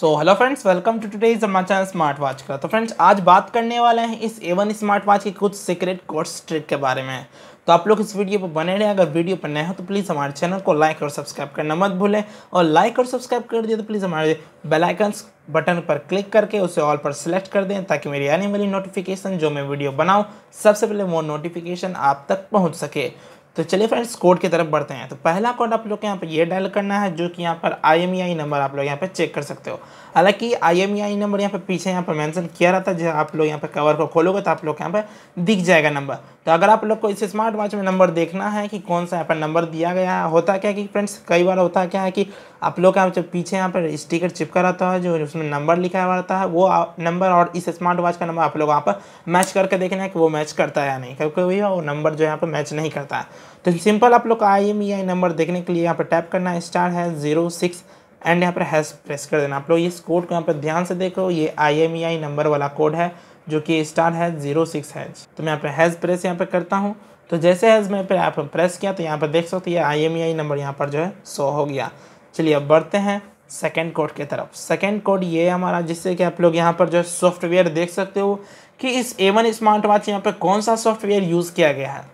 so hello friends welcome to today हमारा channel smart watch का तो फ्रेंड्स आज बात करने वाले हैं इस एवन स्मार्ट वॉच के कुछ सीक्रेट कोर्स ट्रिक के बारे में तो आप लोग इस वीडियो पर बने रहें अगर वीडियो पर नए हो तो प्लीज़ हमारे चैनल को लाइक और सब्सक्राइब करना मत भूलें और लाइक और सब्सक्राइब कर दिए तो प्लीज़ हमारे बेलाइकन्स बटन पर क्लिक करके उसे ऑल पर सेलेक्ट कर दें ताकि मेरी आने वाली नोटिफिकेशन जो मैं वीडियो बनाऊँ सबसे पहले वो नोटिफिकेशन आप तक पहुँच सके तो चलिए फ्रेंड्स कोड की तरफ बढ़ते हैं तो पहला कोड आप लोग के यहाँ पर ये डायल करना है जो कि यहाँ पर आई एम आई नंबर आप लोग यहाँ पर चेक कर सकते हो हालांकि आई एम आई नंबर यहाँ पे पीछे यहाँ पे मेंशन किया रहता है आप लोग यहाँ पे कवर को खोलोगे तो आप लोग यहाँ पे दिख जाएगा नंबर तो अगर आप लोग को इस स्मार्ट वॉच में नंबर देखना है कि कौन सा यहाँ पर नंबर दिया गया है होता क्या है कि फ्रेंड्स कई बार होता क्या है कि आप लोग का पीछे यहाँ पर स्टिकर चिपका रहता है जो उसमें नंबर लिखा हुआ रहता है वो नंबर और इस स्मार्ट वॉच का नंबर आप लोग यहाँ पर मैच करके देखना है कि वो मैच करता है या नहीं क्योंकि भैया वो नंबर जो यहाँ पर मैच नहीं करता है तो सिंपल आप लोग का I M E I number देखने के लिए यहाँ पर टैप करना है स्टार है जीरो सिक्स एंड यहाँ पर हैस प्रेस कर देना आप लोग इस कोड को यहाँ पर ध्यान से देखो ये आई नंबर e वाला कोड है जो कि स्टार है जीरो सिक्स हैज तो मैं यहाँ पर हैज़ प्रेस यहाँ पर करता हूँ तो जैसे हैज़ मैं पर आप प्रेस किया तो यहाँ पर देख सकते ये आई नंबर e यहाँ पर जो है सो हो गया चलिए अब बढ़ते हैं सेकेंड कोड की तरफ सेकेंड कोड ये हमारा जिससे कि आप लोग यहाँ पर जो है सॉफ्टवेयर देख सकते हो कि इस एवन स्मार्ट वॉच यहाँ पर कौन सा सॉफ्टवेयर यूज़ किया गया है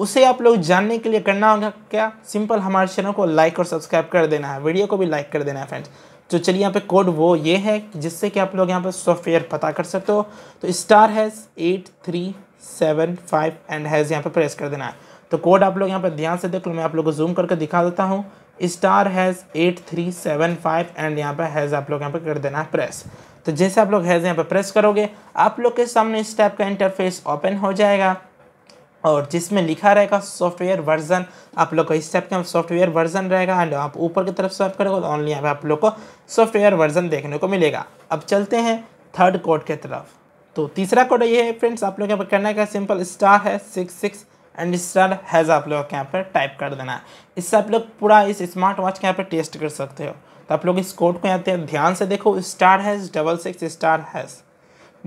उसे आप लोग जानने के लिए करना होगा क्या सिंपल हमारे चैनल को लाइक और सब्सक्राइब कर देना है वीडियो को भी लाइक कर देना है फ्रेंड्स तो चलिए यहाँ पे कोड वो ये है जिससे कि आप लोग यहाँ पे सॉफ्टवेयर पता कर सकते हो तो star hash eight three seven five and hash यहाँ पे प्रेस कर देना है तो कोड आप लोग यहाँ पे ध्यान से देख लो मैं आप लोग को जूम करके दिखा देता हूँ star hash eight three seven five and यहाँ पे हैज़ आप लोग यहाँ पे कर देना है प्रेस तो जैसे आप लोग हैज़ यहाँ पे प्रेस करोगे आप लोग के सामने इस टाइप का इंटरफेस ओपन हो जाएगा और जिसमें लिखा रहेगा सॉफ्टवेयर वर्जन आप लोग को इस टाइप का सॉफ्टवेयर वर्जन रहेगा एंड आप ऊपर की तरफ सर्व करोगे ऑनली तो यहाँ पे आप लोग को सॉफ्टवेयर वर्जन देखने को मिलेगा अब चलते हैं थर्ड कोड के तरफ तो तीसरा कोड ये है फ्रेंड्स आप लोग यहाँ पर करना क्या सिंपल स्टार है six six and star hash आप लोग के यहाँ पर टाइप कर देना है इससे आप लोग पूरा इस स्मार्ट वॉच के यहाँ पर टेस्ट कर सकते हो तो आप लोग इस कोड को यहाँ ध्यान से देखो star hash double six star hash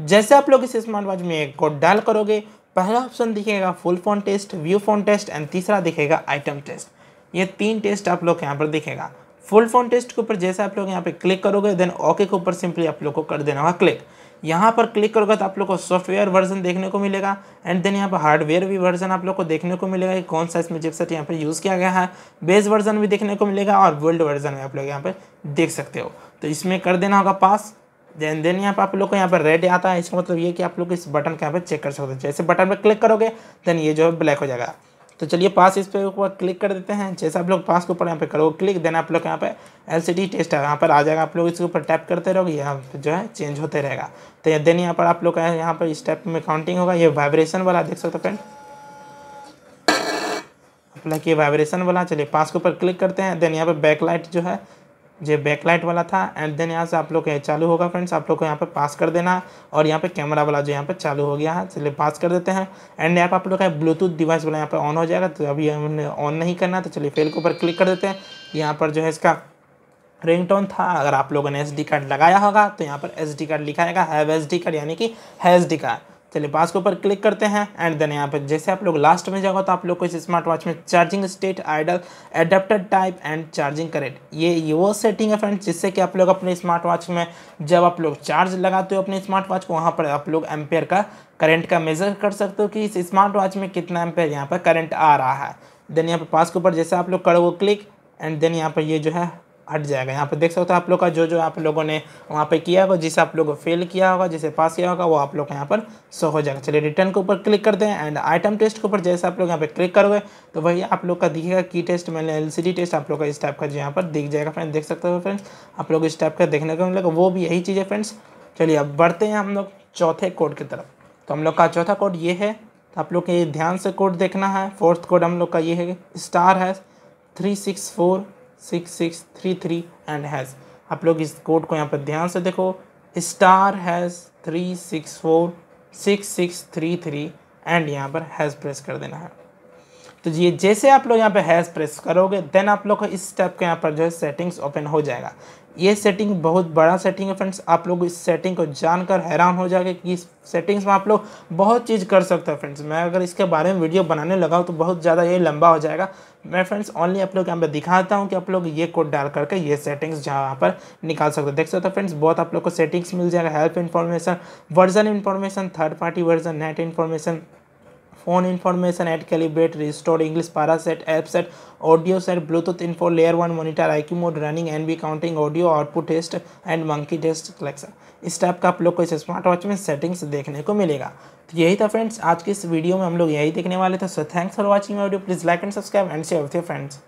जैसे आप लोग इस स्मार्ट वॉच में एक कोड डाल करोगे पहला ऑप्शन दिखेगा full phone test view phone test and तीसरा दिखेगा आइटम टेस्ट ये तीन टेस्ट आप लोग यहाँ पर दिखेगा फुल फोन टेस्ट के ऊपर जैसे आप लोग यहाँ पे क्लिक करोगे देन ओके के ऊपर सिंपली आप लोग को कर देना होगा क्लिक यहाँ पर क्लिक करोगे तो आप लोग को सॉफ्टवेयर वर्जन देखने को मिलेगा एंड देन यहाँ पर हार्डवेयर भी वर्जन आप लोग को देखने को मिलेगा कि कौन सा इसमें चिपसेट यहाँ पर यूज़ किया गया है बेस वर्जन भी देखने को मिलेगा और वर्ल्ड वर्जन भी आप लोग यहाँ पर देख सकते हो तो इसमें कर देना होगा पास देन देन यहाँ पर आप लोग को यहाँ पर रेड आता है इसका मतलब ये कि आप लोग इस बटन के यहाँ पर चेक कर सकते हैं जैसे बटन पर क्लिक करोगे देन ये जो है ब्लैक हो जाएगा तो चलिए पास इस पर ऊपर क्लिक कर देते हैं जैसे आप लोग पास के ऊपर यहाँ पे करोगे क्लिक देन आप लोग यहाँ पे एल सी डी टेस्ट है यहाँ पर आ जाएगा आप लोग इसके ऊपर टैप करते रहोगे यहाँ पर जो है चेंज होते रहेगा तो देन यहाँ पर आप लोग का यहाँ पर इस टाइप में काउंटिंग होगा ये वाइब्रेशन वाला देख सकते हो फ्रेंड आप लोग ये वाइब्रेशन वाला चलिए पास के ऊपर क्लिक करते हैं देन यहाँ पर बैकलाइट जो है ये बैकलाइट वाला था एंड देन यहाँ से आप लोग चालू होगा फ्रेंड्स आप लोग को यहाँ पर पास कर देना और यहाँ पे कैमरा वाला जो यहाँ पे चालू हो गया है चलिए पास कर देते हैं एंड यहाँ पर आप लोग का ब्लूटूथ डिवाइस वाला यहाँ पे ऑन हो जाएगा तो अभी हमने ऑन नहीं करना तो चलिए फेल के ऊपर क्लिक कर देते हैं यहाँ पर जो है इसका रिंगटोन था अगर आप लोगों ने एस कार्ड लगाया होगा तो यहाँ पर एस कार्ड लिखाएगा हैव एस कार्ड यानी कि हैज़ कार्ड चलिए पास के ऊपर क्लिक करते हैं एंड देन यहाँ पर जैसे आप लोग लास्ट में जाओगे तो आप लोग को इस स्मार्ट वॉच में charging state idle adapter type and charging current ये वो सेटिंग है फ्रेंड्स जिससे कि आप लोग अपने स्मार्ट वॉच में जब आप लोग चार्ज लगाते हो अपने स्मार्ट वॉच को वहाँ पर आप लोग एम्पेयर का करेंट का मेजर कर सकते हो कि इस स्मार्ट वॉच में कितना एम्पेयर यहाँ पर करेंट आ रहा है देन यहाँ पर पास के ऊपर जैसे आप लोग करोगे क्लिक एंड देन यहाँ पर ये जो है हट जाएगा यहाँ पर देख सकते हो आप लोग का जो जो आप लोगों ने वहाँ पे किया होगा जिसे आप लोग फेल किया होगा जिसे पास किया होगा वो आप लोग का यहाँ पर शो हो जाएगा चलिए रिटर्न के ऊपर क्लिक करते हैं एंड आइटम टेस्ट के ऊपर जैसे आप लोग यहाँ पे क्लिक करोगे तो वही आप लोग का दिखेगा की टेस्ट मैंने एल टेस्ट आप लोग का इस टाइप का जो यहाँ पर दिख जाएगा फ्रेंड देख सकते हो फ्रेंड्स आप लोग इस टाइप का देखने को मिलेगा वो भी यही चीज़ है फ्रेंड्स चलिए अब बढ़ते हैं हम लोग चौथे कोड की तरफ तो हम लोग का चौथा कोड ये है तो आप लोग के ध्यान से कोड देखना है फोर्थ कोड हम लोग का ये है स्टार है three six four six six three three and hash आप लोग इस कोड को यहाँ पर ध्यान से देखो star hash three six four six six three three and यहाँ पर हैज़ प्रेस कर देना है तो ये जैसे आप लोग यहाँ पे हैश प्रेस करोगे देन आप लोग को इस टाइप के यहाँ पर जो है सेटिंग्स ओपन हो जाएगा ये सेटिंग बहुत बड़ा सेटिंग है फ्रेंड्स आप लोग इस सेटिंग को जानकर हैरान हो जाएगा कि इस सेटिंग्स में आप लोग बहुत चीज़ कर सकते हैं फ्रेंड्स मैं अगर इसके बारे में वीडियो बनाने लगा तो बहुत ज़्यादा ये लंबा हो जाएगा मैं फ्रेंड्स ओनली आप लोग यहाँ पर दिखाता हूँ कि आप लोग ये कोड डाल करके ये सेटिंग्स जहाँ पर निकाल सकते हो देख सकते हो फ्रेंड्स बहुत आप लोग को सेटिंग्स मिल जाएगा help information version information third party version net information phone information at calibrate restore English पारा set app set audio set Bluetooth info layer one monitor I Q mode running and B counting audio output test and monkey test collection इस type का आप लोग को इस smart watch में settings देखने को मिलेगा तो यही था फ्रेंड्स आज के इस वीडियो में हम लोग यही देखने वाले थे so thanks for watching my video please like and subscribe and share with your friends